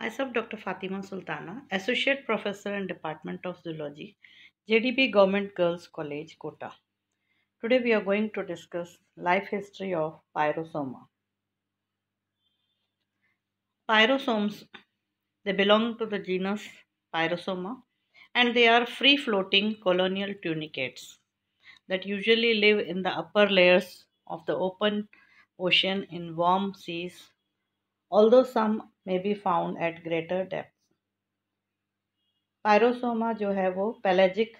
Myself, Dr. Fatima Sultana, Associate Professor in Department of Zoology, JDB Government Girls College, Kota. Today we are going to discuss life history of pyrosoma. Pyrosomes, they belong to the genus Pyrosoma and they are free-floating colonial tunicates that usually live in the upper layers of the open ocean in warm seas, although some may be found at greater depth Pyrosoma जो है वो पेलेजिक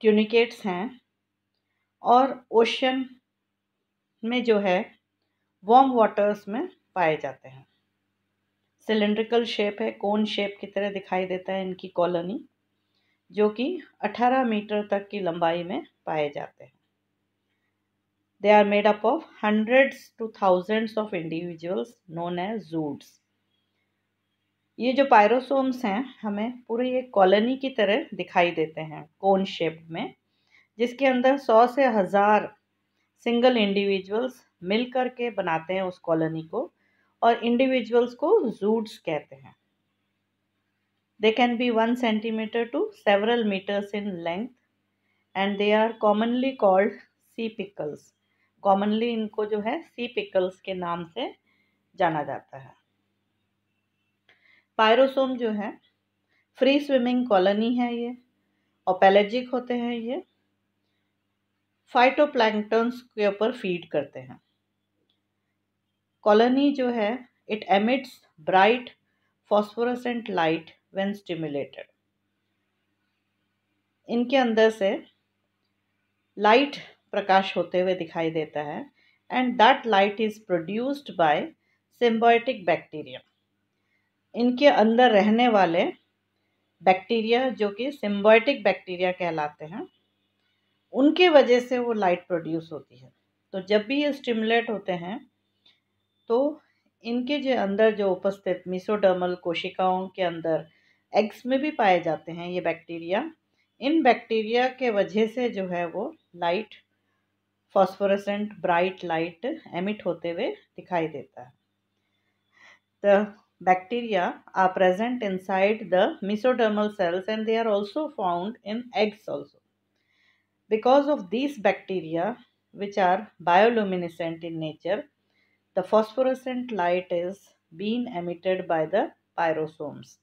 tunicates हैं और ocean में जो है warm waters में पाए जाते हैं सिलेंड्रिकल शेप है कौन शेप की तरह दिखाई देता है इनकी कॉलोनी जो कि 18 मीटर तक की लंबाई में पाए जाते हैं They are made up of hundreds to thousands of individuals known as zoods. ये जो पायरोसोम्स हैं हमें पूरी एक कॉलोनी की तरह दिखाई देते हैं कोन शेप्ड में जिसके अंदर सौ से हज़ार सिंगल इंडिविजुअल्स मिल कर के बनाते हैं उस कॉलोनी को और इंडिविजुअल्स को जूड्स कहते हैं they can be 1 centimeter to several meters in length and they are commonly called sea pickles commonly इनको जो है सी पिकल्स के नाम से जाना जाता है पायरोसोम जो है फ्री स्विमिंग कॉलोनी है ये ओपेलेजिक होते हैं ये फाइटोप्लैंक्टन्स के ऊपर फीड करते हैं कॉलोनी जो है it emits bright phosphorescent light when stimulated इनके अंदर से लाइट प्रकाश होते हुए दिखाई देता है and that light is produced by symbiotic bacteria इनके अंदर रहने वाले बैक्टीरिया जो कि सिम्बायोटिक बैक्टीरिया कहलाते हैं उनके वजह से वो लाइट प्रोड्यूस होती है तो जब भी ये स्टिमुलेट होते हैं तो इनके जो अंदर जो उपस्थित मिसोडर्मल कोशिकाओं के अंदर एग्स में भी पाए जाते हैं ये बैक्टीरिया इन बैक्टीरिया के वजह से जो है वो light Phosphorescent bright light emit होते हुए दिखाई देता है the bacteria are present inside the mesodermal cells and they are also found in eggs also because of these bacteria which are bioluminescent in nature the phosphorescent light is being emitted by the pyrosomes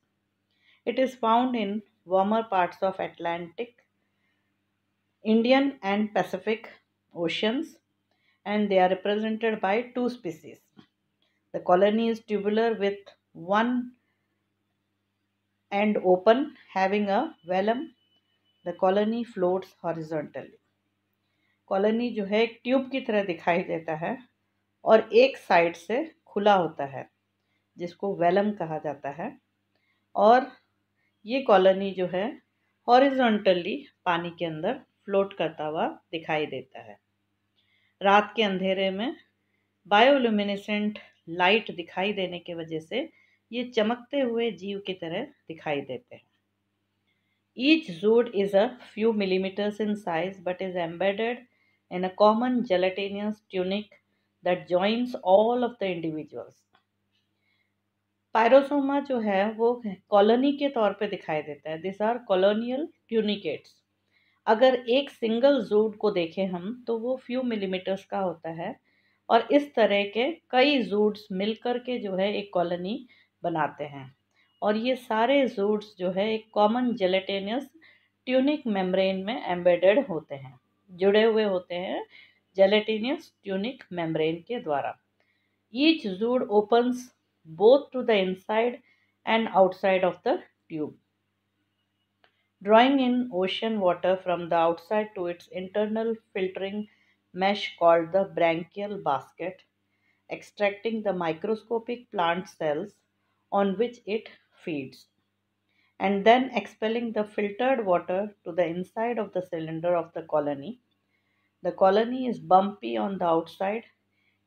it is found in warmer parts of atlantic indian and pacific oceans and they are represented by two species. The colony is tubular with one end open having a vellum. The colony floats horizontally. colony jo hai ek tube ki tarah dikhai deta hai aur ek side se khula hota hai jisko velum kaha jata hai aur ये colony जो है horizontally पानी के अंदर float करता हुआ दिखाई देता है रात के अंधेरे में बायोलुमिनेसेंट लाइट दिखाई देने के वजह से ये चमकते हुए जीव की तरह दिखाई देते हैं each zooid is a few millimetres in size but is embedded in a common gelatinous tunic that joins all of the individuals Pyrosoma जो है वो कॉलोनी के तौर पे दिखाई देता है दिस आर कॉलोनियल ट्यूनिकेट्स अगर एक सिंगल जूड को देखें हम तो वो फ्यू मिलीमीटर्स का होता है और इस तरह के कई जूड्स मिलकर के जो है एक कॉलोनी बनाते हैं और ये सारे जूड्स जो है एक कॉमन जेलेटेनियस ट्यूनिक मेम्ब्रेन में एम्बेडेड होते हैं जुड़े हुए होते हैं जेलेटेनियस ट्यूनिक मेम्ब्रेन के द्वारा each zooid opens both to the inside and outside of the tube drawing in ocean water from the outside to its internal filtering mesh called the branchial basket, extracting the microscopic plant cells on which it feeds, and then expelling the filtered water to the inside of the cylinder of the colony. The colony is bumpy on the outside,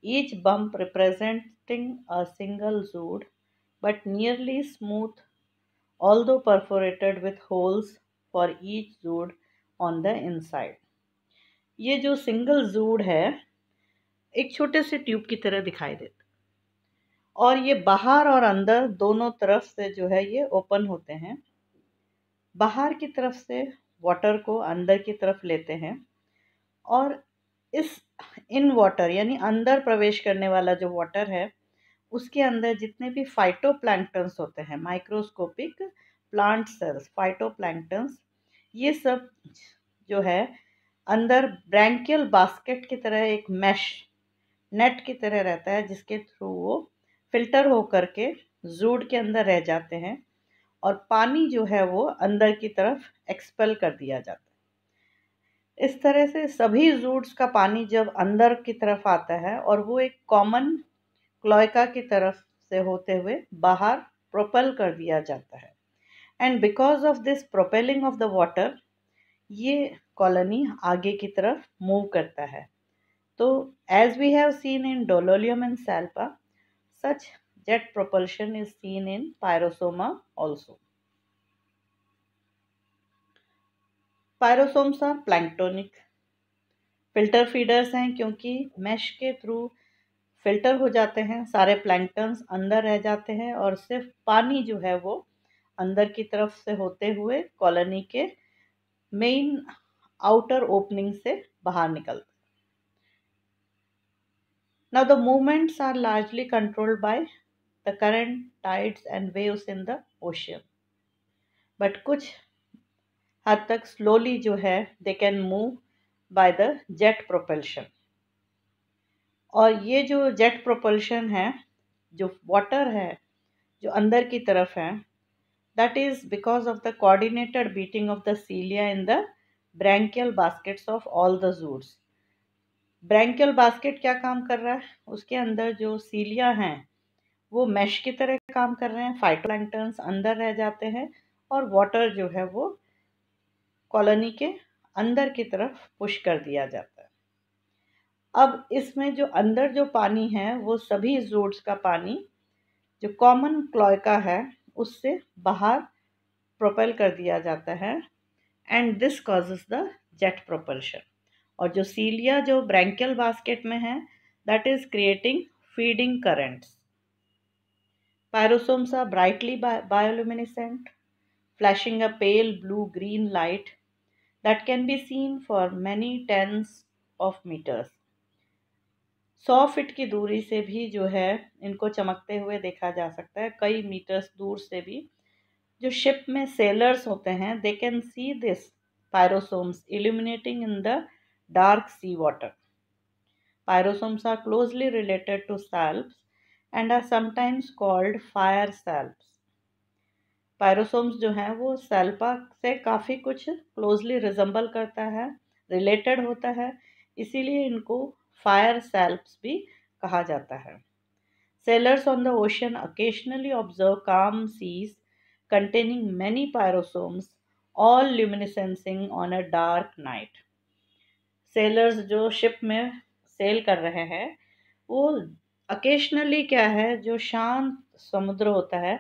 each bump representing a single zood, but nearly smooth, although perforated with holes for each zooid on the inside ये जो single जूड है एक छोटे से tube की तरह दिखाई देता और ये बाहर और अंदर दोनों तरफ से जो है ये ओपन होते हैं बाहर की तरफ से वाटर को अंदर की तरफ लेते हैं और इस इन वाटर यानी अंदर प्रवेश करने वाला जो वाटर है उसके अंदर जितने भी फाइटोप्लैंक्टन्स होते हैं माइक्रोस्कोपिक प्लांट सेल्स फाइटोप्लैंक्टन्स ये सब जो है अंदर ब्रैंकियल बास्केट की तरह एक मैश नेट की तरह रहता है जिसके थ्रू वो फिल्टर हो करके जूड के अंदर रह जाते हैं और पानी जो है वो अंदर की तरफ एक्सपेल कर दिया जाता है इस तरह से सभी जूड्स का पानी जब अंदर की तरफ आता है और वो एक कॉमन क्लोइका की तरफ से होते हुए बाहर प्रोपेल कर दिया जाता है and because of this propelling of the water ये कॉलोनी आगे की तरफ मूव करता है तो as we have seen in Doliolum and Salpa such jet propulsion is seen in Pyrosoma also pyrosomes are planktonic filter feeders हैं क्योंकि mash के थ्रू फिल्टर हो जाते हैं सारे प्लैंकटन्स अंदर रह जाते हैं और सिर्फ पानी जो है वो अंदर की तरफ से होते हुए कॉलोनी के मेन आउटर ओपनिंग से बाहर निकलते now the movements are largely controlled by the current tides and waves in the ocean but कुछ हद तक स्लोली जो है they can move by the jet propulsion और ये जो जेट प्रोपल्शन है जो वाटर है जो अंदर की तरफ है That is because of the coordinated beating of the cilia in the branchial baskets of all the zoos. Branchial basket क्या काम कर रहा है उसके अंदर जो सीलिया हैं वो मैश की तरह काम कर रहे हैं फाइटोलैंक्टन्स अंदर रह जाते हैं और वाटर जो है वो कॉलोनी के अंदर की तरफ पुश कर दिया जाता है अब इसमें जो अंदर जो पानी है वो सभी जोड्स का पानी जो कॉमन क्लॉयका है उससे बाहर प्रोपेल कर दिया जाता है and this causes the jet propulsion और जो सीलिया जो ब्रैंकियल बास्केट में है that is creating feeding currents pyrosomes are brightly bioluminescent flashing a pale blue green light that can be seen for many tens of metres सौ feet की दूरी से भी जो है इनको चमकते हुए देखा जा सकता है कई मीटर्स दूर से भी जो शिप में सेलर्स होते हैं they can see this pyrosomes illuminating in the dark sea water pyrosomes are closely related to salps and are sometimes called fire salps pyrosomes जो हैं वो सेल्पा से काफ़ी कुछ क्लोजली रिजम्बल करता है रिलेटेड होता है इसीलिए इनको फायर सेल्प्स भी कहा जाता है sailors on the ocean occasionally observe calm seas containing many pyrosomes all luminescing on a dark night sailors जो शिप में सेल कर रहे हैं वो अकेशनली क्या है जो शांत समुद्र होता है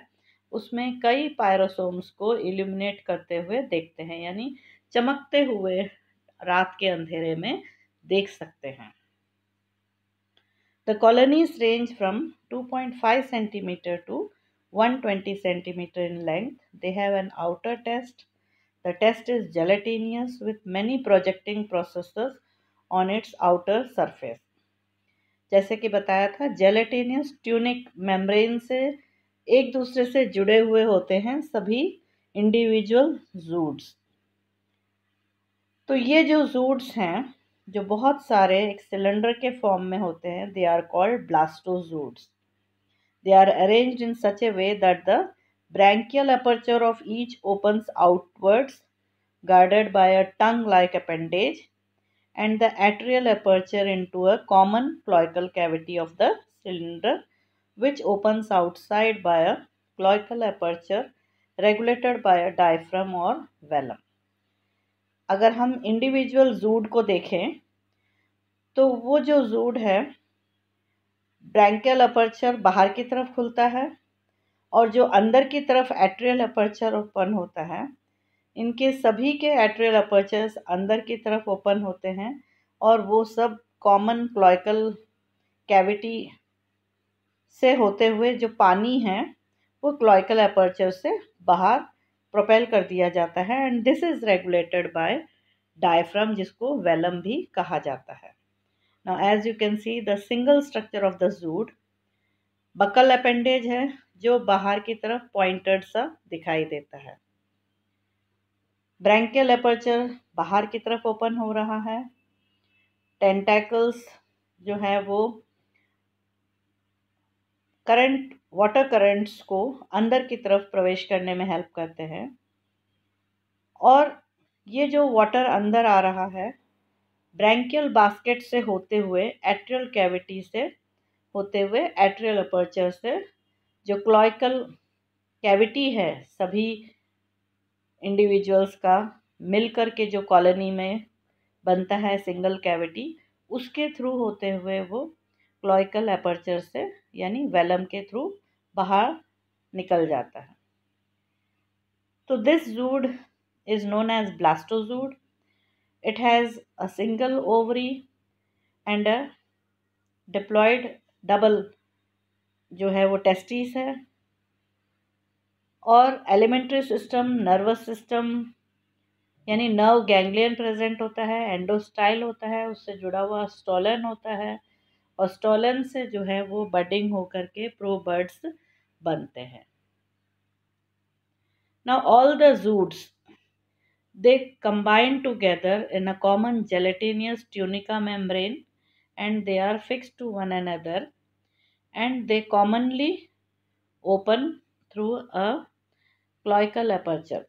उसमें कई पायरोसोम्स को इल्यूमिनेट करते हुए देखते हैं यानी चमकते हुए रात के अंधेरे में देख सकते हैं The colonies range from 2.5 cm to 120 cm in length. They have an outer test. The test is gelatinous with many projecting processes on its outer surface. जैसे कि बताया था gelatinous tunic membrane से एक दूसरे से जुड़े हुए होते हैं सभी individual जूड्स तो ये जो जूड्स हैं जो बहुत सारे एक सिलेंडर के फॉर्म में होते हैं they are called blastozooids they are arrange in such a way that the branchial aperture of each open outwards guarded by a tongue like appendage and the atrial aperture into a common cloacal cavity of the cylinder which opens outside by a cloacal aperture regulated by a diaphragm और velum अगर हम individual जूड को देखें तो वो जो जूड है ब्रैंकल aperture बाहर की तरफ खुलता है और जो अंदर की तरफ एट्रियल अपर्चर ओपन होता है इनके सभी के एट्रियल अपर्चर्स अंदर की तरफ ओपन होते हैं और वो सब कॉमन प्लॉयकल कैविटी से होते हुए जो पानी है वो क्लॉयकल अपर्चर से बाहर प्रोपेल कर दिया जाता है and this is regulated by diaphragm जिसको वेलम भी कहा जाता है now as you can see the single structure of the zooid buccal appendage है जो बाहर की तरफ पॉइंटेड सा दिखाई देता है ब्रैंकियल अपर्चर बाहर की तरफ ओपन हो रहा है टेंटेकल्स जो है वो करंट वाटर करंट्स को अंदर की तरफ प्रवेश करने में हेल्प करते हैं और ये जो वाटर अंदर आ रहा है ब्रैंकियल बास्केट से होते हुए एट्रियल कैविटी से होते हुए एट्रियल अपर्चर से जो क्लॉइकल कैविटी है सभी इंडिविजुअल्स का मिल कर के जो कॉलोनी में बनता है सिंगल कैविटी उसके थ्रू होते हुए वो क्लॉइकल अपर्चर से यानी वेलम के थ्रू बाहर निकल जाता है तो this zooid known as blastozooid it has a single ovary and a diploid double जो है वो टेस्टिस है और एलिमेंट्री सिस्टम नर्वस सिस्टम यानी नर्व गैंग्लियन प्रेजेंट होता है एंडोस्टाइल होता है उससे जुड़ा हुआ स्टोलन होता है और स्टोलन से जो है वो बडिंग होकर के प्रो बर्ड्स बनते हैं ना all the zooids they combine together in a common gelatinous tunica membrane and they are fix to one another and they commonly open through a cloacal aperture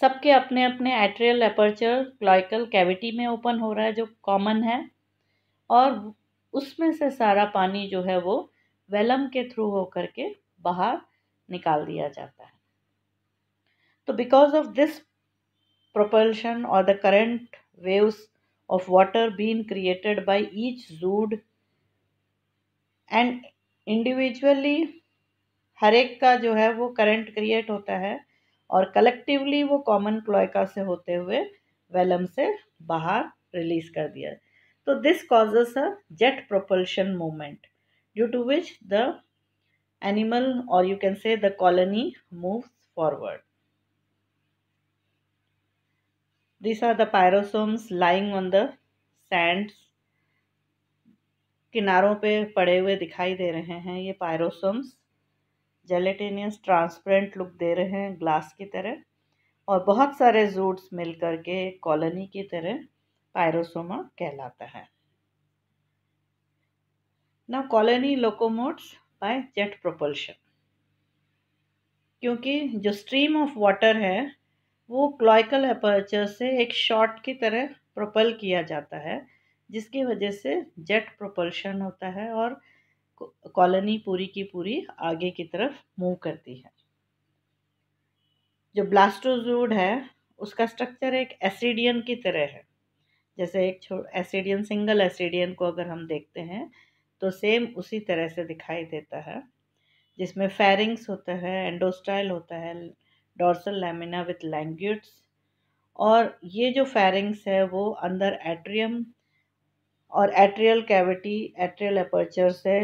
सबके अपने अपने atrial aperture cloacal cavity में open हो रहा है जो common है और उसमें से सारा पानी जो है वो वेलम के थ्रू होकर के बाहर निकाल दिया जाता है तो बिकॉज ऑफ दिस प्रोपल्शन और the current waves of water been created by each zooid and individually हर एक का जो है वो करंट क्रिएट होता है और कलेक्टिवली वो कॉमन क्लोइका से होते हुए वेलम से बाहर रिलीज कर दिया तो this causes a jet propulsion moment due to which the animal or you can say the colony moves forward these are the pyrosomes lying on the sands किनारों पे पड़े हुए दिखाई दे रहे हैं ये पायरोसोम्स जेलेटेनियस ट्रांसपेरेंट लुक दे रहे हैं ग्लास की तरह और बहुत सारे जूट्स मिलकर के कॉलोनी की तरह पायरोसोमा कहलाता है ना colony locomotes by jet propulsion क्योंकि जो स्ट्रीम ऑफ वाटर है वो क्लॉइकल अपर्चर से एक शॉट की तरह प्रोपल किया जाता है जिसकी वजह से जेट प्रोपल्शन होता है और कॉलोनी पूरी की पूरी आगे की तरफ मूव करती है जो ब्लास्टोजूड है उसका स्ट्रक्चर एक एसिडियन की तरह है जैसे एक एसिडियन सिंगल एसिडियन को अगर हम देखते हैं तो सेम उसी तरह से दिखाई देता है जिसमें फेरिंग्स होता है एंडोस्टाइल होता है डोर्सल लैमिना विथ लैंग्यूट्स और ये जो फेरिंग्स है वो अंदर एट्रियम और एट्रियल कैविटी एट्रियल अपर्चर से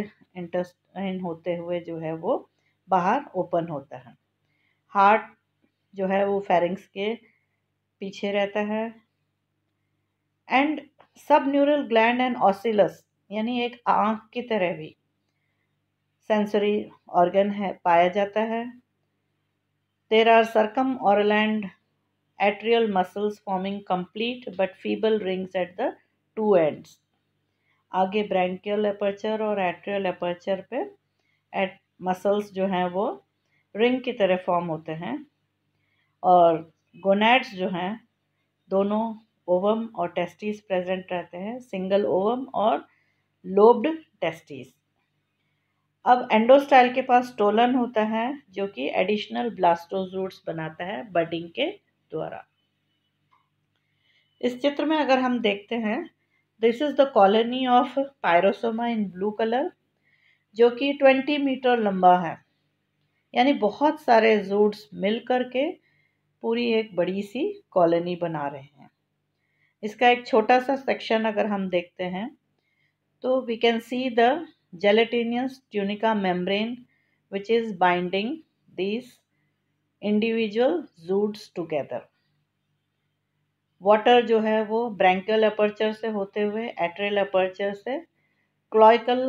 इंटस्टाइन होते हुए जो है वो बाहर ओपन होता है हार्ट जो है वो फेरिंग्स के पीछे रहता है एंड सब न्यूरल ग्लैंड एंड ऑसिलस यानी एक आँख की तरह भी सेंसरी ऑर्गन है पाया जाता है there are circumoral atrial muscles forming complete but feeble rings at the two ends आगे ब्रैंकियल एपर्चर और एट्रियल एपर्चर पे एट मसल्स जो हैं वो रिंग की तरह फॉर्म होते हैं और गोनेट्स जो हैं दोनों ओवम और टेस्टिस प्रेजेंट रहते हैं सिंगल ओवम और लोब्ड टेस्टिस अब एंडोस्टाइल के पास टोलन होता है जो कि एडिशनल ब्लास्टोज रूट्स बनाता है बडिंग के द्वारा इस चित्र में अगर हम देखते हैं this is the colony of pyrosoma in blue colour जो कि ट्वेंटी मीटर लंबा है यानी बहुत सारे जूड्स मिल कर के पूरी एक बड़ी सी कॉलोनी बना रहे हैं इसका एक छोटा सा सेक्शन अगर हम देखते हैं तो we can see the gelatinous tunica membrane which is binding these individual zooids together water जो है वो ब्रैंकल अपर्चर से होते हुए एट्रेल अपर्चर से क्लॉइकल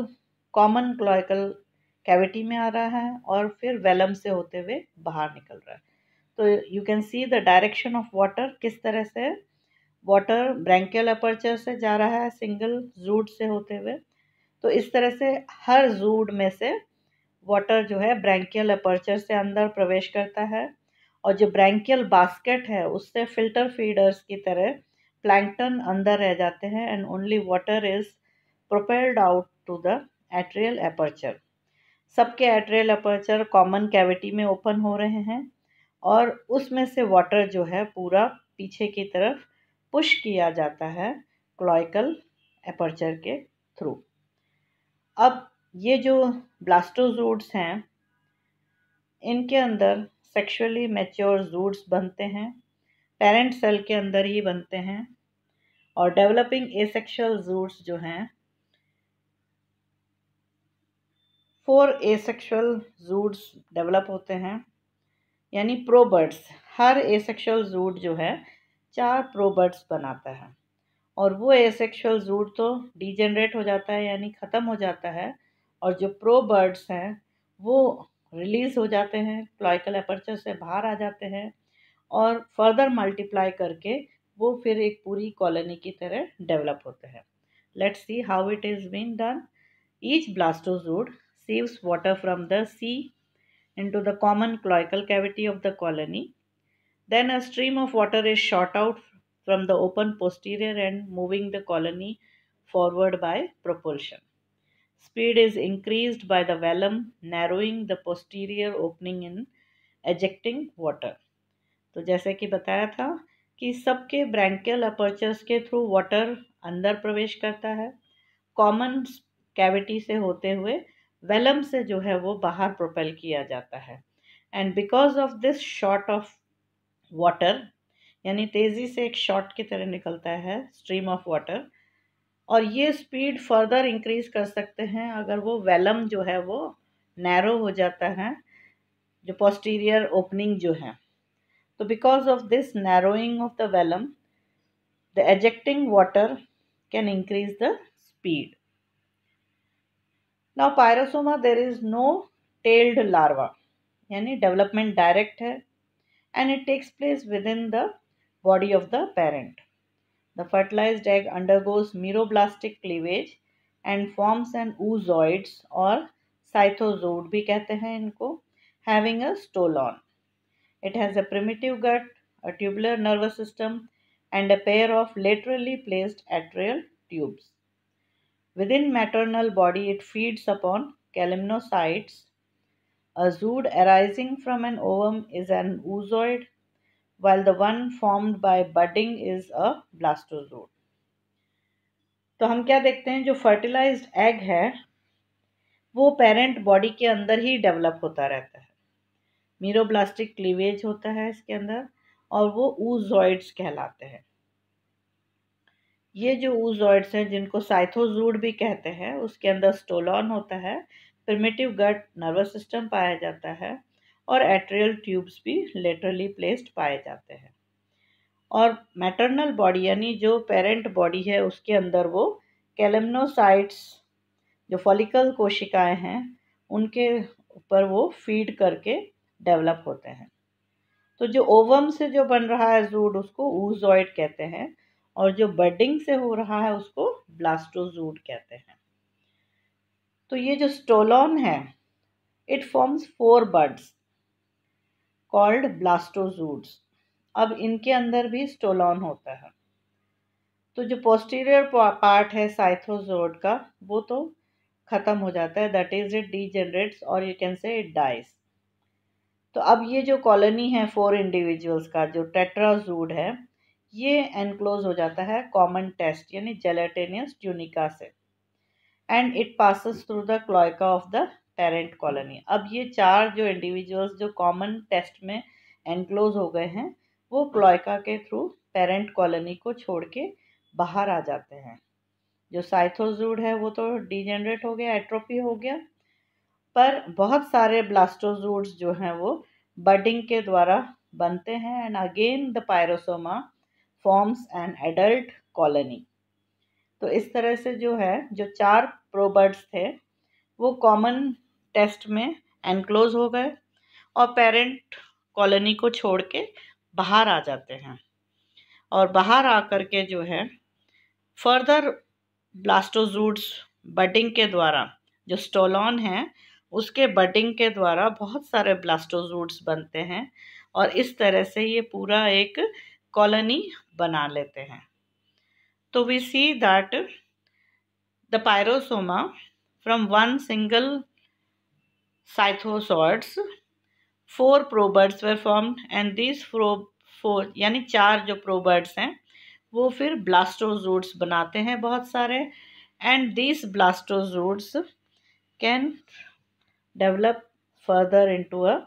कॉमन क्लॉइकल कैविटी में आ रहा है और फिर वेलम से होते हुए बाहर निकल रहा है तो you can see the direction of water किस तरह से वाटर ब्रैंकियल अपर्चर से जा रहा है सिंगल जूड से होते हुए तो इस तरह से हर जूड में से वाटर जो है ब्रैंकियल अपर्चर से अंदर प्रवेश करता है और जो ब्रैंकियल बास्केट है उससे फिल्टर फीडर्स की तरह प्लैंकटन अंदर रह जाते हैं and only water is propelled out to the atrial aperture सबके एट्रियल अपर्चर कॉमन कैविटी में ओपन हो रहे हैं और उसमें से वाटर जो है पूरा पीछे की तरफ पुश किया जाता है क्लॉइकल एपर्चर के थ्रू अब ये जो ब्लास्टोजूड्स हैं इनके अंदर सेक्सुअली मैच्योर जूड्स बनते हैं पेरेंट सेल के अंदर ही बनते हैं और डेवलपिंग एसेक्सुअल जूड्स जो हैं फोर एसेक्सुअल जूड्स डेवलप होते हैं यानी प्रोबर्ड्स हर एसेक्सुअल जूड जो है चार प्रोबर्ट्स बनाता है और वो एसेक्शुअल जूड तो डिजेनरेट हो जाता है यानी ख़त्म हो जाता है और जो प्रोबर्ड्स हैं वो रिलीज़ हो जाते हैं क्लॉइकल एपर्चर से बाहर आ जाते हैं और फर्दर मल्टीप्लाई करके वो फिर एक पूरी कॉलोनी की तरह डेवलप होते हैं let's see how it is been done each blastozooid sieves water from the sea into the common cloacal cavity of the colony Then a stream of water is shot out from the open posterior end, moving the colony forward by propulsion. Speed is increased by the vellum, narrowing the posterior opening in ejecting water. तो जैसे कि बताया था कि सबके branchial apertures के through water अंदर प्रवेश करता है कॉमन कैविटी से होते हुए वेलम से जो है वो बाहर प्रोपेल किया जाता है and because of this short of water यानी तेज़ी से एक शॉट की तरह निकलता है स्ट्रीम ऑफ वाटर और ये स्पीड फर्दर इंक्रीज कर सकते हैं अगर वो वेलम जो है वो नैरो हो जाता है जो पोस्टीरियर ओपनिंग जो है तो because of this narrowing of the velum the ejecting water can increase the speed now pyrosoma there is no tailed larva यानी डेवलपमेंट डायरेक्ट है and it takes place within the body of the parent. The fertilized egg undergoes miroblastic cleavage and forms an oozoids or cyathozooid भी कहते हैं inko. Having a stolon, it has a primitive gut, a tubular nervous system, and a pair of laterally placed atrial tubes. within maternal body it feeds upon calymnocytes A zood arising from an ovum is an oozoid, while the one formed by budding is a blastozoid. तो हम क्या देखते हैं जो fertilised egg है वो parent body के अंदर ही डेवलप होता रहता है मीरोब्लास्टिक क्लीवेज होता है इसके अंदर और वो ऊजॉइड्स कहलाते हैं ये जो ऊजॉइड्स हैं जिनको साइथोजूड भी कहते हैं उसके अंदर स्टोलॉन होता है प्रिमेटिव गट नर्वस सिस्टम पाया जाता है और एट्रियल ट्यूब्स भी लेटरली प्लेस्ड पाए जाते हैं और मैटरनल बॉडी यानी जो पेरेंट बॉडी है उसके अंदर वो कैलमनोसाइट्स जो फॉलिकल कोशिकाएं हैं उनके ऊपर वो फीड करके डेवलप होते हैं तो जो ओवम से जो बन रहा है जूड उसको ऊजॉइड कहते हैं और जो बर्डिंग से हो रहा है उसको ब्लास्टोजूड कहते हैं तो ये जो स्टोलॉन है it forms four buds called blastozooids अब इनके अंदर भी स्टोलॉन होता है तो जो पोस्टीरियर पार्ट है साइथोजोड का वो तो ख़त्म हो जाता है that is it degenerates और you can say it dies तो अब ये जो कॉलोनी है फोर इंडिविजुअल्स का जो टेट्राजूड है ये एनक्लोज हो जाता है कॉमन टेस्ट यानी जेलेटेनियस ट्यूनिका से and it passes through the cloaca of the parent colony अब ये चार जो इंडिविजुअल्स जो कॉमन टेस्ट में एनक्लोज हो गए हैं वो क्लॉयका के थ्रू पेरेंट कॉलोनी को छोड़ के बाहर आ जाते हैं जो साइथोजूड है वो तो डिजेनरेट हो गया एट्रोपी हो गया पर बहुत सारे ब्लास्टोजूड्स जो हैं वो बडिंग के द्वारा बनते हैं and again the pyrosoma forms an adult colony तो इस तरह से जो है जो चार प्रोबर्ड्स थे वो कॉमन टेस्ट में एनक्लोज हो गए और पेरेंट कॉलोनी को छोड़ के बाहर आ जाते हैं और बाहर आकर के जो है फर्दर ब्लास्टोजूड्स बडिंग के द्वारा जो स्टोलॉन है उसके बटिंग के द्वारा बहुत सारे ब्लास्टोजूड्स बनते हैं और इस तरह से ये पूरा एक कॉलोनी बना लेते हैं तो we see that the pyrosoma from one single cyathozooid four probuds were form and this from four यानी चार जो प्रोबर्ड्स हैं वो फिर ब्लास्टोजूड्स बनाते हैं बहुत सारे and this blastozooids can develop further into a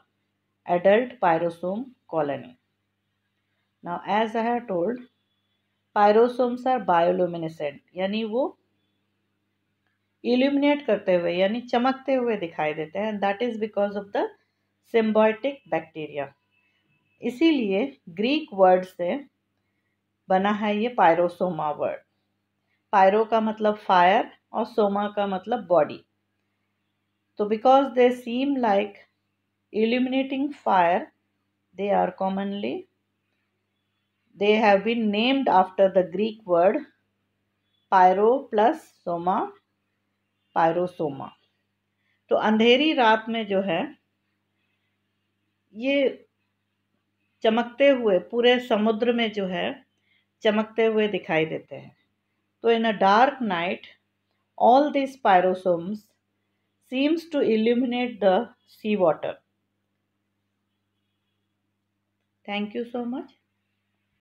adult pyrosome colony now as I have told pyrosomes are bioluminescent यानी वो इल्यूमिनेट करते हुए यानी चमकते हुए दिखाई देते हैं that is because of the symbiotic bacteria इसीलिए ग्रीक वर्ड से बना है ये पायरोसोमा वर्ड पायरो का मतलब फायर और सोमा का मतलब बॉडी तो because they seem like illuminating fire they are commonly They have been named after the Greek word pyro plus soma, pyrosoma. तो अंधेरी रात में जो है ये चमकते हुए पूरे समुद्र में जो है चमकते हुए दिखाई देते हैं तो in a dark night all this pyrosomes seems to illuminate the sea water. Thank you so much.